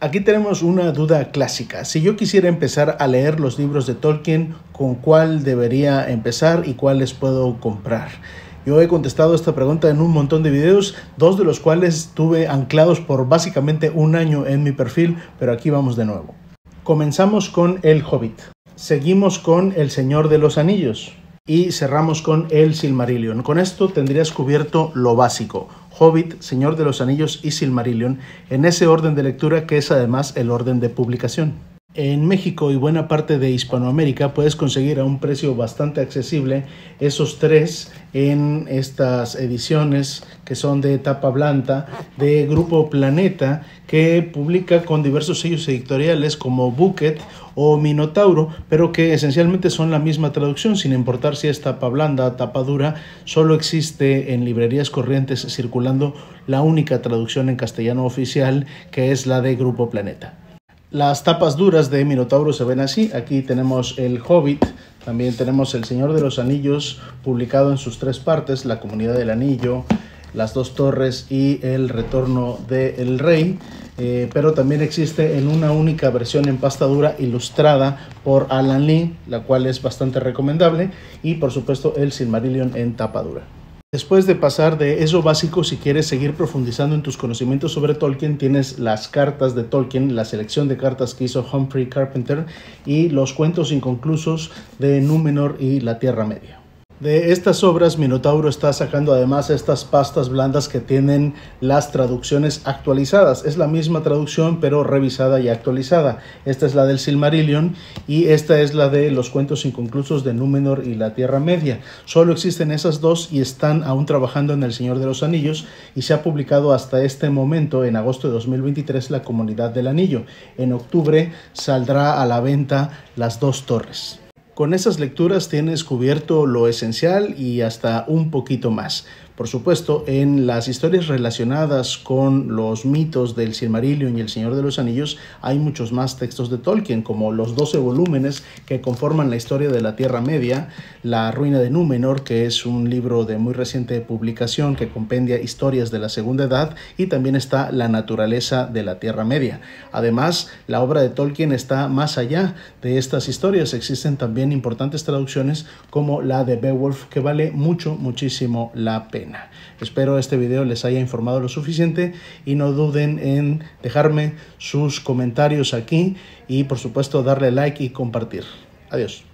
Aquí tenemos una duda clásica. Si yo quisiera empezar a leer los libros de Tolkien, ¿con cuál debería empezar y cuáles puedo comprar? Yo he contestado esta pregunta en un montón de videos, dos de los cuales estuve anclados por básicamente un año en mi perfil, pero aquí vamos de nuevo. Comenzamos con El Hobbit, seguimos con El Señor de los Anillos y cerramos con El Silmarillion. Con esto tendrías cubierto lo básico Hobbit, Señor de los Anillos y Silmarillion, en ese orden de lectura que es además el orden de publicación en México y buena parte de Hispanoamérica puedes conseguir a un precio bastante accesible esos tres en estas ediciones que son de tapa blanda de Grupo Planeta que publica con diversos sellos editoriales como Bucket o Minotauro, pero que esencialmente son la misma traducción, sin importar si es tapa blanda, o tapa dura, solo existe en librerías corrientes circulando la única traducción en castellano oficial que es la de Grupo Planeta. Las tapas duras de Minotauro se ven así. Aquí tenemos El Hobbit, también tenemos El Señor de los Anillos, publicado en sus tres partes, La Comunidad del Anillo, Las Dos Torres y El Retorno del Rey. Eh, pero también existe en una única versión en pasta dura ilustrada por Alan Lee, la cual es bastante recomendable, y por supuesto el Silmarillion en tapa dura. Después de pasar de eso básico, si quieres seguir profundizando en tus conocimientos sobre Tolkien, tienes las cartas de Tolkien, la selección de cartas que hizo Humphrey Carpenter y los cuentos inconclusos de Númenor y la Tierra Media. De estas obras, Minotauro está sacando además estas pastas blandas que tienen las traducciones actualizadas. Es la misma traducción, pero revisada y actualizada. Esta es la del Silmarillion y esta es la de los cuentos inconclusos de Númenor y la Tierra Media. Solo existen esas dos y están aún trabajando en El Señor de los Anillos y se ha publicado hasta este momento, en agosto de 2023, La Comunidad del Anillo. En octubre saldrá a la venta Las Dos Torres. Con esas lecturas tienes cubierto lo esencial y hasta un poquito más. Por supuesto, en las historias relacionadas con los mitos del Silmarillion y el Señor de los Anillos hay muchos más textos de Tolkien, como los 12 volúmenes que conforman la historia de la Tierra Media, La Ruina de Númenor, que es un libro de muy reciente publicación que compendia historias de la Segunda Edad, y también está La Naturaleza de la Tierra Media. Además, la obra de Tolkien está más allá de estas historias. Existen también importantes traducciones como la de Beowulf, que vale mucho, muchísimo la pena. Espero este video les haya informado lo suficiente y no duden en dejarme sus comentarios aquí y por supuesto darle like y compartir. Adiós.